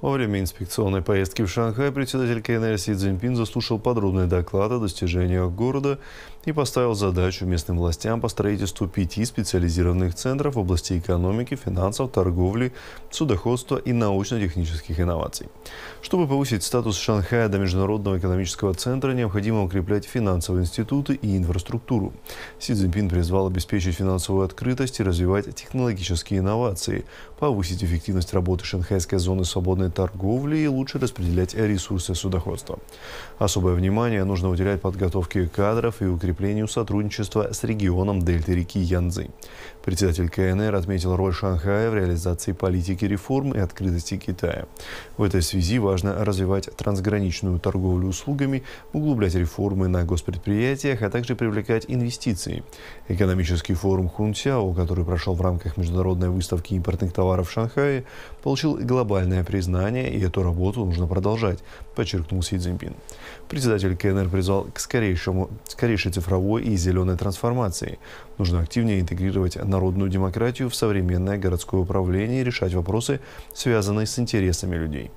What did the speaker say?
Во время инспекционной поездки в Шанхай председатель КНР Си Цзиньпин заслушал подробный доклад о достижениях города и поставил задачу местным властям по строительству пяти специализированных центров в области экономики, финансов, торговли, судоходства и научно-технических инноваций. Чтобы повысить статус Шанхая до международного экономического центра, необходимо укреплять финансовые институты и инфраструктуру. Си Цзиньпин призвал обеспечить финансовую открытость и развивать технологические инновации, повысить эффективность работы Шанхайской зоны свободной международной торговли и лучше распределять ресурсы судоходства. Особое внимание нужно уделять подготовке кадров и укреплению сотрудничества с регионом дельты реки Янзы. Председатель КНР отметил роль Шанхая в реализации политики реформ и открытости Китая. В этой связи важно развивать трансграничную торговлю услугами, углублять реформы на госпредприятиях, а также привлекать инвестиции. Экономический форум Хунсяо, который прошел в рамках международной выставки импортных товаров в Шанхае, получил глобальное признание знания, и эту работу нужно продолжать, подчеркнул Си Цзиньпин. Председатель КНР призвал к скорейшему, скорейшей цифровой и зеленой трансформации. Нужно активнее интегрировать народную демократию в современное городское управление и решать вопросы, связанные с интересами людей.